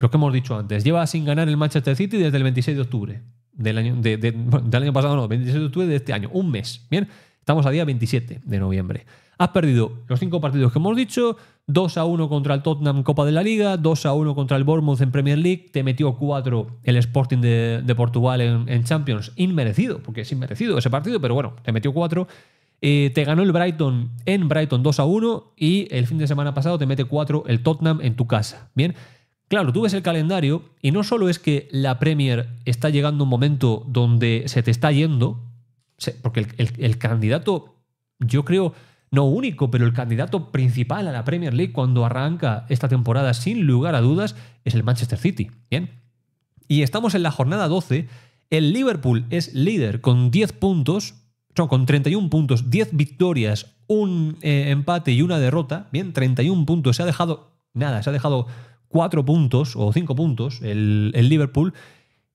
lo que hemos dicho antes, lleva sin ganar el Manchester City desde el 26 de octubre del año, del año pasado, no, 26 de octubre de este año, un mes. Bien, estamos a día 27 de noviembre. Has perdido los cinco partidos que hemos dicho, 2 a 1 contra el Tottenham Copa de la Liga, 2 a 1 contra el Bournemouth en Premier League, te metió 4 el Sporting de, Portugal en, Champions, inmerecido, porque es inmerecido ese partido, pero bueno, te metió 4. Eh, te ganó el Brighton en Brighton 2 a 1 y el fin de semana pasado te mete 4 el Tottenham en tu casa. Bien, Claro, tú ves el calendario y no solo es que la Premier está llegando un momento donde se te está yendo, porque el, candidato, yo creo, no único, pero el candidato principal a la Premier League cuando arranca esta temporada, sin lugar a dudas, es el Manchester City. Bien. Y estamos en la jornada 12. El Liverpool es líder con 10 puntos, Son con 31 puntos, 10 victorias, un eh, empate y una derrota. Bien, 31 puntos. Se ha dejado nada, se ha dejado cuatro puntos o cinco puntos el, Liverpool.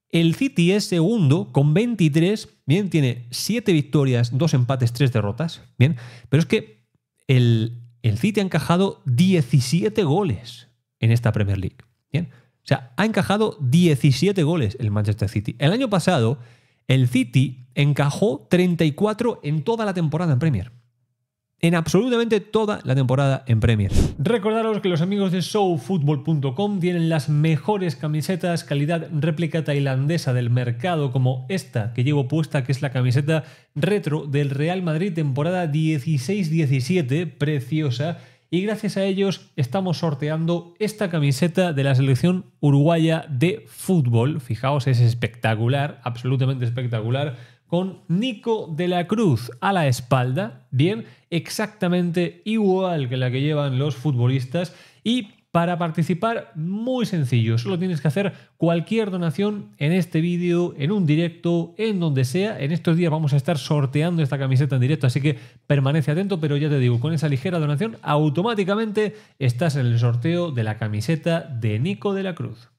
El City es segundo con 23, bien, tiene siete victorias, dos empates, tres derrotas, bien, pero es que el, City ha encajado 17 goles en esta Premier League, bien, o sea, ha encajado 17 goles el Manchester City. El año pasado, el City encajó 34 en toda la temporada en Premier en absolutamente toda la temporada en Premier. Recordaros que los amigos de showfootball.com tienen las mejores camisetas calidad réplica tailandesa del mercado, como esta que llevo puesta, que es la camiseta retro del Real Madrid temporada 16-17, preciosa. Y gracias a ellos estamos sorteando esta camiseta de la selección uruguaya de fútbol. Fijaos, es espectacular, absolutamente espectacular con Nico de la Cruz a la espalda, bien, exactamente igual que la que llevan los futbolistas y para participar, muy sencillo, solo tienes que hacer cualquier donación en este vídeo, en un directo, en donde sea. En estos días vamos a estar sorteando esta camiseta en directo, así que permanece atento, pero ya te digo, con esa ligera donación automáticamente estás en el sorteo de la camiseta de Nico de la Cruz.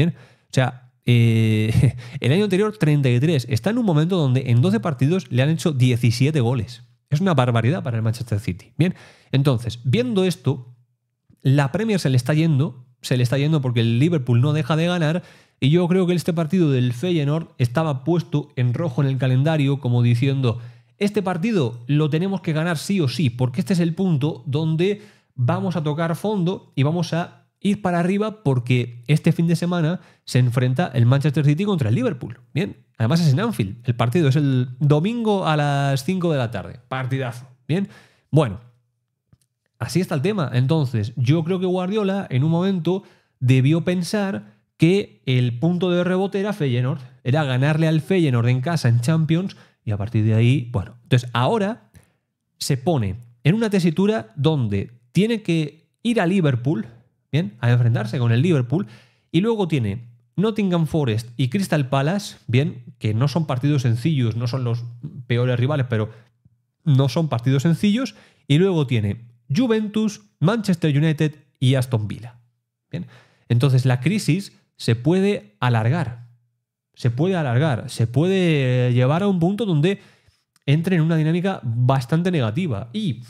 Bien, o sea, eh, el año anterior 33. Está en un momento donde en 12 partidos le han hecho 17 goles. Es una barbaridad para el Manchester City. Bien, entonces, viendo esto, la Premier se le está yendo, se le está yendo porque el Liverpool no deja de ganar y yo creo que este partido del Feyenoord estaba puesto en rojo en el calendario como diciendo, este partido lo tenemos que ganar sí o sí, porque este es el punto donde vamos a tocar fondo y vamos a ir para arriba porque este fin de semana se enfrenta el Manchester City contra el Liverpool. Bien, además es en Anfield. El partido es el domingo a las 5 de la tarde. Partidazo. Bien, bueno, así está el tema. Entonces, yo creo que Guardiola en un momento debió pensar que el punto de rebote era Feyenoord, era ganarle al Feyenoord en casa en Champions y a partir de ahí, bueno, entonces ahora se pone en una tesitura donde tiene que ir a Liverpool bien, a enfrentarse con el Liverpool. Y luego tiene Nottingham Forest y Crystal Palace, bien, que no son partidos sencillos, no son los peores rivales, pero no son partidos sencillos. Y luego tiene Juventus, Manchester United y Aston Villa. Bien, entonces la crisis se puede alargar, se puede alargar, se puede llevar a un punto donde entre en una dinámica bastante negativa. Y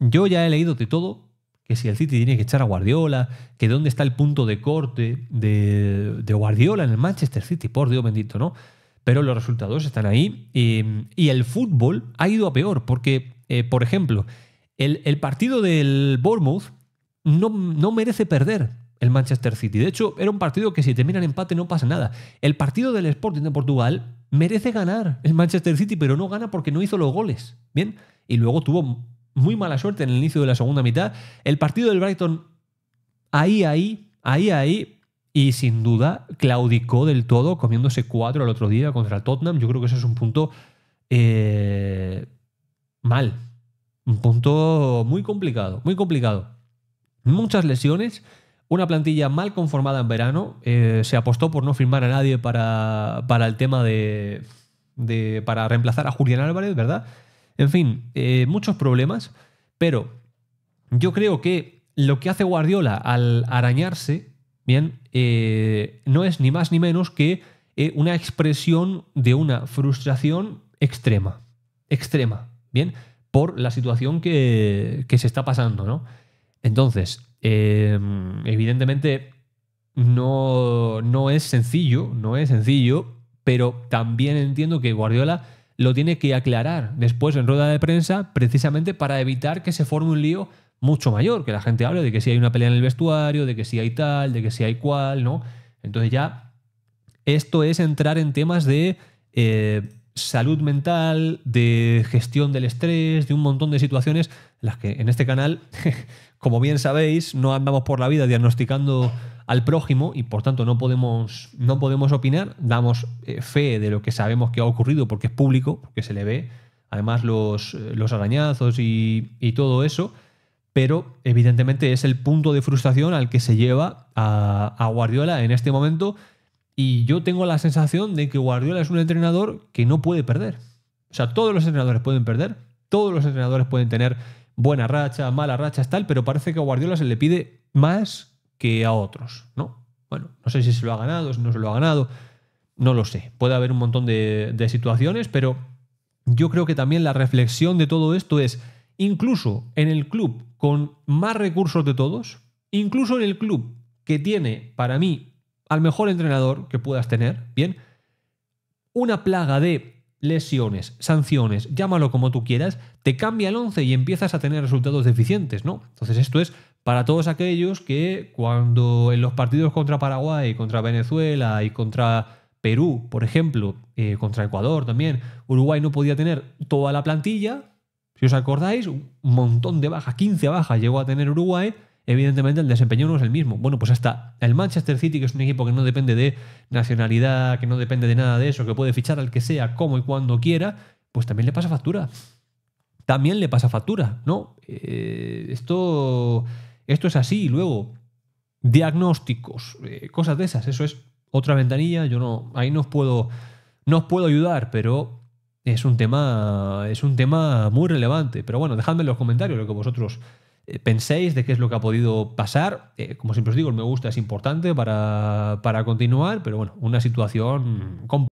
yo ya he leído de todo, que si el City tiene que echar a Guardiola, que dónde está el punto de corte de, Guardiola en el Manchester City, por Dios bendito, ¿no? Pero los resultados están ahí y el fútbol ha ido a peor, porque, eh, por ejemplo, el, partido del Bournemouth no, no merece perder el Manchester City. De hecho, era un partido que si termina empate no pasa nada. El partido del Sporting de Portugal merece ganar el Manchester City, pero no gana porque no hizo los goles. Bien, y luego tuvo muy mala suerte en el inicio de la segunda mitad. El partido del Brighton, ahí, ahí, ahí, ahí, y sin duda claudicó del todo, comiéndose cuatro al otro día contra el Tottenham. Yo creo que ese es un punto eh, mal, un punto muy complicado, muy complicado. Muchas lesiones, una plantilla mal conformada en verano. Eh, se apostó por no firmar a nadie para, para el tema de, de, para reemplazar a Julián Álvarez, ¿verdad? En fin, eh, muchos problemas, pero yo creo que lo que hace Guardiola al arañarse, bien, eh, no es ni más ni menos que eh, una expresión de una frustración extrema, extrema, bien, por la situación que, que se está pasando, ¿no? Entonces, em, evidentemente no es sencillo, no es sencillo, pero también entiendo que Guardiola lo tiene que aclarar después en rueda de prensa precisamente para evitar que se forme un lío mucho mayor, que la gente hable de que si hay una pelea en el vestuario, de que si hay tal, de que si hay cual, ¿no? Entonces ya esto es entrar en temas de eh, salud mental, de gestión del estrés, de un montón de situaciones las que en este canal, como bien sabéis, no andamos por la vida diagnosticando al prójimo y por tanto no podemos, no podemos opinar, damos eh, fe de lo que sabemos que ha ocurrido porque es público, porque se le ve, además los, eh, los arañazos y, todo eso, pero evidentemente es el punto de frustración al que se lleva a, Guardiola en este momento y yo tengo la sensación de que Guardiola es un entrenador que no puede perder. O sea, todos los entrenadores pueden perder, todos los entrenadores pueden tener buena racha, mala racha, tal, pero parece que a Guardiola se le pide más que a otros, ¿no? Bueno, no sé si se lo ha ganado, si no se lo ha ganado, no lo sé. Puede haber un montón de, situaciones, pero yo creo que también la reflexión de todo esto es, incluso en el club con más recursos de todos, incluso en el club que tiene para mí al mejor entrenador que puedas tener, bien, una plaga de lesiones, sanciones, llámalo como tú quieras, te cambia el once y empiezas a tener resultados deficientes, ¿no? Entonces esto es para todos aquellos que cuando en los partidos contra Paraguay, contra Venezuela y contra Perú, por ejemplo, eh, contra Ecuador también, Uruguay no podía tener toda la plantilla, si os acordáis, un montón de bajas, 15 bajas llegó a tener Uruguay, evidentemente el desempeño no es el mismo. Bueno, pues hasta el Manchester City, que es un equipo que no depende de nacionalidad, que no depende de nada de eso, que puede fichar al que sea, como y cuando quiera, pues también le pasa factura. También le pasa factura, ¿no? Eh, esto esto es así. Luego, diagnósticos, eh, cosas de esas. Eso es otra ventanilla. Yo no, ahí no os puedo, no puedo ayudar, pero es un tema, es un tema muy relevante. Pero bueno, dejadme en los comentarios lo que vosotros eh, penséis de qué es lo que ha podido pasar. Eh, como siempre os digo, el me gusta es importante para, para continuar, pero bueno, una situación complicada.